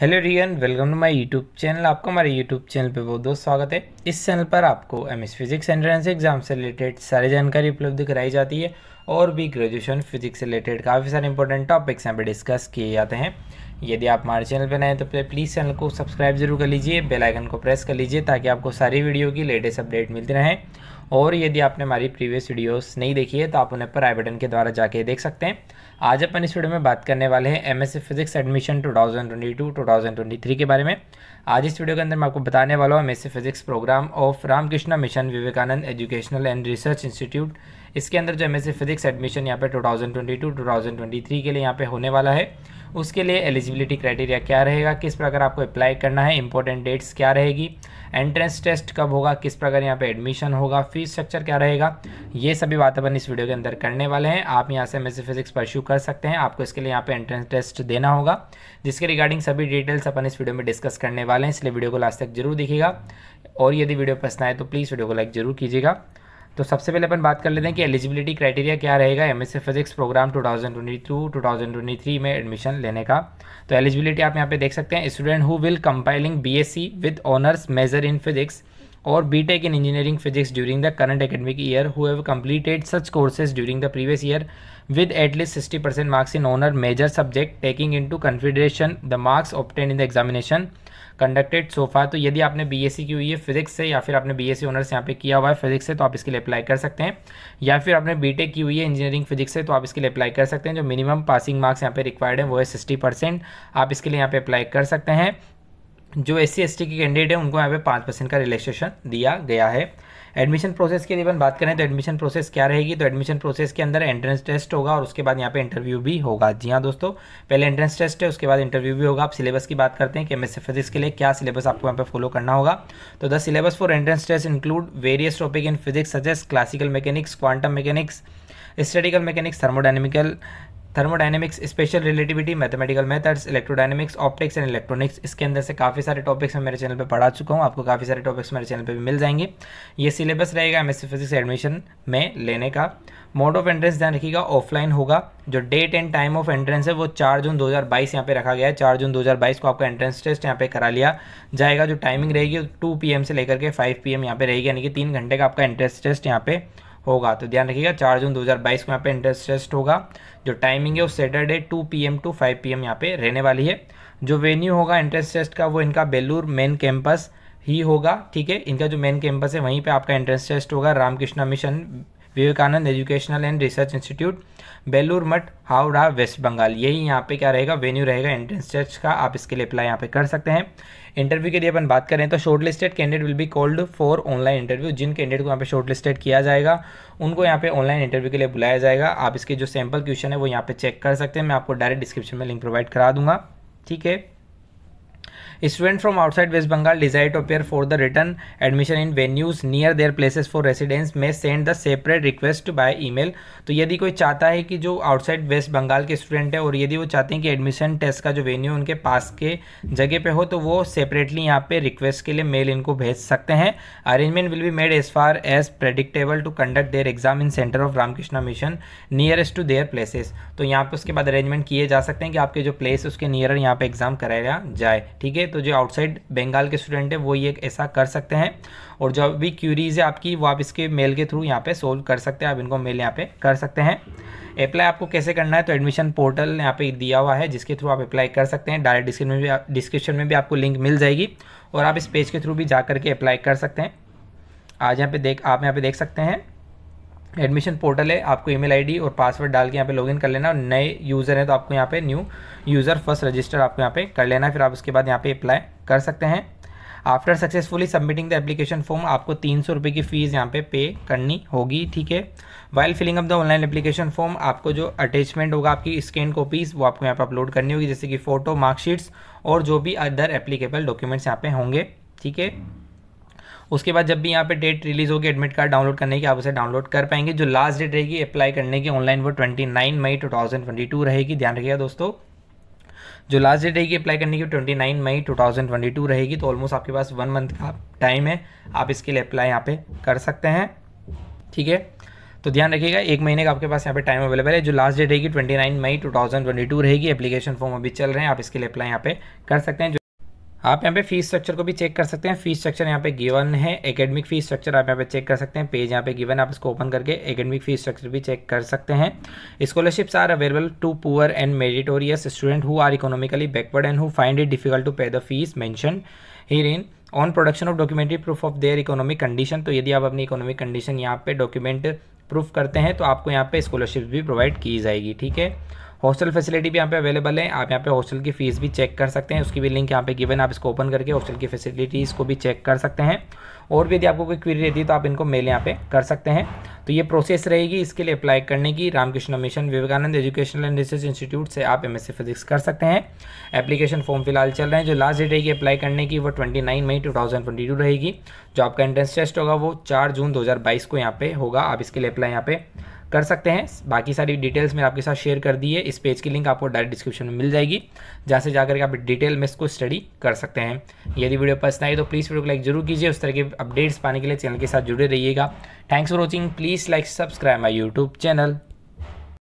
Hello रियन welcome to my YouTube channel आपका हमारे यूट्यूब चैनल पे बहुत बहुत स्वागत है इस चैनल पर आपको M S physics entrance exam से रिलेटेड सारी जानकारी उपलब्ध कराई जाती है और भी ग्रेजुएशन फिजिक्स से रिलेटेड काफ़ी सारे इंपॉर्टेंट टॉपिक्स यहाँ पर डिस्कस किए जाते हैं यदि आप हमारे चैनल पर नए तो प्लीज़ चैनल को सब्सक्राइब जरूर कर लीजिए बेल आइकन को प्रेस कर लीजिए ताकि आपको सारी वीडियो की लेटेस्ट अपडेट मिलती रहें और यदि आपने हमारी प्रीवियस वीडियोस नहीं देखी है तो आप उन्हें पर आई बटन के द्वारा जाके देख सकते हैं आज अपन इस वीडियो में बात करने वाले हैं M physics admission two thousand के बारे में आज इस वीडियो के अंदर मैं आपको बताने वाला हूँ M physics program of Ramakrishna mission Vivekananda educational and research institute इसके अंदर जो एम फिजिक्स एडमिशन यहाँ पर टू थाउजेंड के लिए यहाँ पर होने वाला है उसके लिए एलिजिबिलिटी क्राइटेरिया क्या रहेगा किस प्रकार आपको अप्लाई करना है इंपॉर्टेंट डेट्स क्या रहेगी एंट्रेंस टेस्ट कब होगा किस प्रकार यहाँ पे एडमिशन होगा फीस स्ट्रक्चर क्या रहेगा ये सभी बातें अपन इस वीडियो के अंदर करने वाले हैं आप यहाँ से एम फिजिक्स परस्यू कर सकते हैं आपको इसके लिए यहाँ पे एंट्रेंस टेस्ट देना होगा जिसके रिगार्डिंग सभी डिटेल्स अपन इस वीडियो में डिस्कस करने वाले हैं इसलिए वीडियो को लास्ट तक जरूर देखिएगा और यदि वीडियो पसंद आए तो प्लीज़ वीडियो को लाइक जरूर कीजिएगा तो सबसे पहले अपन बात कर लेते हैं कि एलिजिबिलिटी क्राइटेरिया क्या रहेगा एम एस फिजिक्स प्रोग्राम 2022 2023 में एडमिशन लेने का तो एलिजिबिलिटी आप यहाँ पे देख सकते हैं student who will compiling BSc with honours major in physics और BTech in engineering physics during the current academic year who have completed such courses during the previous year with at least sixty percent marks in honour major subject taking into consideration the marks obtain in the examination conducted so far तो यदि आपने B S की हुई है physics से या फिर आपने बी एस ऑनर्स यहाँ पे किया हुआ है फिजिक्स से तो आप इसके लिए अप्लाई कर सकते हैं या फिर आपने बी की हुई है इंजीनियरिंग फिजिक्स से तो आप इसके लिए अप्लाई कर सकते हैं जो मिनिमम पासिंग मार्क्स यहाँ पे रिक्वायर्ड है वो है सिक्सटी परसेंट आप इसके लिए यहाँ पे अप्लाई कर सकते हैं जो एस सी के कैंडिडेट हैं उनको यहाँ पे पाँच परसेंट का रिलेक्सेशन दिया गया है एडमिशन प्रोसेस की रिबन बात करें तो एडमिशन प्रोसेस क्या रहेगी तो एडमिशन प्रोसेस के अंदर एंट्रेंस टेस्ट होगा और उसके बाद यहाँ पे इंटरव्यू भी होगा जी हाँ दोस्तों पहले एंट्रेंस टेस्ट है उसके बाद इंटरव्यू भी होगा आप सिलेबस की बात करते हैं कि एम एस फिजिक्स के लिए क्या सिलेबस आपको यहाँ पे फॉलो करना होगा तो the syllabus for entrance test include various topic in physics suggest classical mechanics quantum mechanics statical mechanics thermodynamical thermodynamics special relativity mathematical methods electrodynamics optics and electronics इसके अंदर से काफ़ी सारे टॉपिक्स मैं मेरे चैनल पे पढ़ा चुका हूँ आपको काफ़ी सारे टॉपिक्स मेरे चैनल पे भी मिल जाएंगे ये सिलेबस रहेगा एम फिजिक्स एडमिशन में लेने का मोड ऑफ एंट्रेंस ध्यान रखिएगा ऑफलाइन होगा जो date and time of entrance है वो चार जून 2022 यहाँ पे रखा गया है चार जून 2022 को आपका एंट्रेंस टेस्ट यहाँ पे करा लिया जाएगा जो टाइमिंग रहेगी टू पी से लेकर के फाइव पी एम यहाँ पे रहेगी यानी कि तीन घंटे का आपका एंट्रेंस टेस्ट यहाँ पे होगा तो ध्यान रखिएगा चार जून 2022 को यहाँ पे इंटरेस्ट टेस्ट होगा जो टाइमिंग है वो सैटरडे 2 पीएम टू 5 पीएम यहाँ पे रहने वाली है जो वेन्यू होगा इंटरेस्ट टेस्ट का वो इनका बेलूर मेन कैंपस ही होगा ठीक है इनका जो मेन कैंपस है वहीं पे आपका एंट्रेंस टेस्ट होगा Ramakrishna mission Vivekananda educational and research institute Belur Math Howrah waste Bengal यही यहाँ पे क्या रहेगा वेन्यू रहेगा एंट्रेंस टेस्ट का आप इसके लिए अप्लाई यहाँ पे कर सकते हैं इंटरव्यू के लिए अपन बात करें तो short listed candidate will be called for online interview जिन कैंडिडेट को यहाँ पे शॉर्ट लिस्टेड किया जाएगा उनको यहाँ पे ऑनलाइन इंटरव्यू के लिए बुलाया जाएगा आप इसके जो सैम्पल क्वेश्चन है वो यहाँ पे चेक कर सकते हैं मैं आपको डायरेक्ट डिस्क्रिप्शन में लिंक प्रोवाइड करा दूंगा ठीक है student from outside West Bengal desire to for the the admission in venues near there their for residence में send the separate request request by email. तो यदि कोई चाहता है कि जो आउटसाइड वेस्ट बंगाल के स्टूडेंट है और यदि वो चाहते हैं कि एडमिशन टेस्ट का जो वेन्यू उनके पास के जगह पे हो तो वो सेपरेटली यहाँ पे रिक्वेस्ट के लिए मेल इनको भेज सकते हैं arrangement will be made as far as predictable to conduct their exam in centre of Ramakrishna mission nearest to their places तो यहाँ पे उसके बाद अरेंजमेंट किए जा सकते हैं कि आपके जो प्लेस उसके नियर यहाँ पे एग्जाम कराया जाए ठीक है तो जो आउटसाइड बंगाल के स्टूडेंट हैं वो ये ऐसा कर सकते हैं और जो भी क्यूरीज़ है आपकी वो आप इसके मेल के थ्रू यहाँ पे सोल्व कर सकते हैं आप इनको मेल यहाँ पे कर सकते हैं अप्लाई आपको कैसे करना है तो एडमिशन पोर्टल यहाँ पे दिया हुआ है जिसके थ्रू आप अप्लाई कर सकते हैं डायरेक्ट डिस्क्रिप्शन में भी डिस्क्रिप्शन में भी आपको लिंक मिल जाएगी और आप इस पेज के थ्रू भी जा करके अप्लाई कर सकते हैं आज यहाँ पे देख आप यहाँ पे देख सकते हैं एडमिशन पोर्टल है आपको ईमेल आईडी और पासवर्ड डाल के यहाँ पे लॉगिन कर लेना और नए यूज़र हैं तो आपको यहाँ पे न्यू यूज़र फर्स्ट रजिस्टर आपको यहाँ पे कर लेना फिर आप उसके बाद यहाँ पे अप्लाई कर सकते हैं after successfully submitting the application form आपको तीन सौ रुपये की फ़ीस यहाँ पे पे करनी होगी ठीक है while filling up the online application form आपको जो अटैचमेंट होगा आपकी स्कैन कॉपीज़ वो आपको यहाँ पे अपलोड करनी होगी जैसे कि फ़ोटो मार्कशीट्स और जो भी अदर एप्लीकेबल डॉक्यूमेंट्स यहाँ पे होंगे ठीक है उसके बाद जब भी यहाँ पे डेट रिलीज होगी एडमिट कार्ड डाउनलोड करने की आप उसे डाउनलोड कर पाएंगे जो लास्ट डेट रहेगी अप्लाई करने की ऑनलाइन वो twenty nine May two thousand twenty two रहेगी ध्यान रखिएगा दोस्तों जो लास्ट डेट रहेगी अप्लाई करने की 29 मई 2022 रहेगी तो ऑलमोस्ट आपके पास वन मंथ का टाइम है आप इसके लिए अप्लाई यहाँ पे कर सकते हैं ठीक है तो ध्यान रखिएगा एक महीने का आपके पास यहाँ पे टाइम अवेलेबल है जो लास्ट डेट रहेगी 29 मई 2022 रहेगी एप्लीकेशन फॉर्म अभी चल रहे हैं आप इसके लिए अप्लाई यहाँ पे कर सकते हैं आप यहाँ पे फीस स्ट्रक्चर को भी चेक कर सकते हैं फीस स्ट्रक्चर यहाँ पे गिवन है एकेडमिक फीस स्ट्रक्चर आप यहाँ पे चेक कर सकते हैं पेज यहाँ पे गिवन आप इसको ओपन करके एकेडमिक फीस स्ट्रक्चर भी चेक कर सकते हैं scholarships are available to poor and meritorious student who are economically backward and who find it difficult to pay the fees mention herein on production of documentary proof of their economic condition तो यदि आप अपनी economic condition यहाँ पे document proof करते हैं तो आपको यहाँ पे स्कॉलरशिप भी प्रोवाइड की जाएगी ठीक है हॉस्टल फैसिलिटी भी यहाँ पे अवेलेबल है आप यहाँ पे हॉस्टल की फीस भी चेक कर सकते हैं उसकी भी लिंक यहाँ पे गिवन आप इसको ओपन करके हॉस्टल की फैसिलिटीज़ को भी चेक कर सकते हैं और भी यदि आपको कोई क्वेरी रहती है तो आप इनको मेल यहाँ पे कर सकते हैं तो ये प्रोसेस रहेगी इसके लिए अप्लाई करने की Ramakrishna mission Vivekananda educational and research institute से आप एमएससी फिजिक्स कर सकते हैं एप्लीकेशन फॉर्म फिलहाल चल रहे हैं जो लास्ट डेट रहेगी अप्लाई करने की वो 29 मई 2022 रहेगी जो आपका एंट्रेंस टेस्ट होगा वो 4 जून 2022 को यहाँ पे होगा आप इसके लिए अप्लाई यहाँ पे कर सकते हैं बाकी सारी डिटेल्स मैंने आपके साथ शेयर कर दी है इस पेज की लिंक आपको डायरेक्ट डिस्क्रिप्शन में मिल जाएगी जहाँ से जाकर के आप डिटेल में इसको स्टडी कर सकते हैं यदि वीडियो पसंद आई तो प्लीज़ वीडियो को लाइक जरूर कीजिए उस तरह के अपडेट्स पाने के लिए चैनल के साथ जुड़े रहिएगा thanks for watching please like subscribe my YouTube channel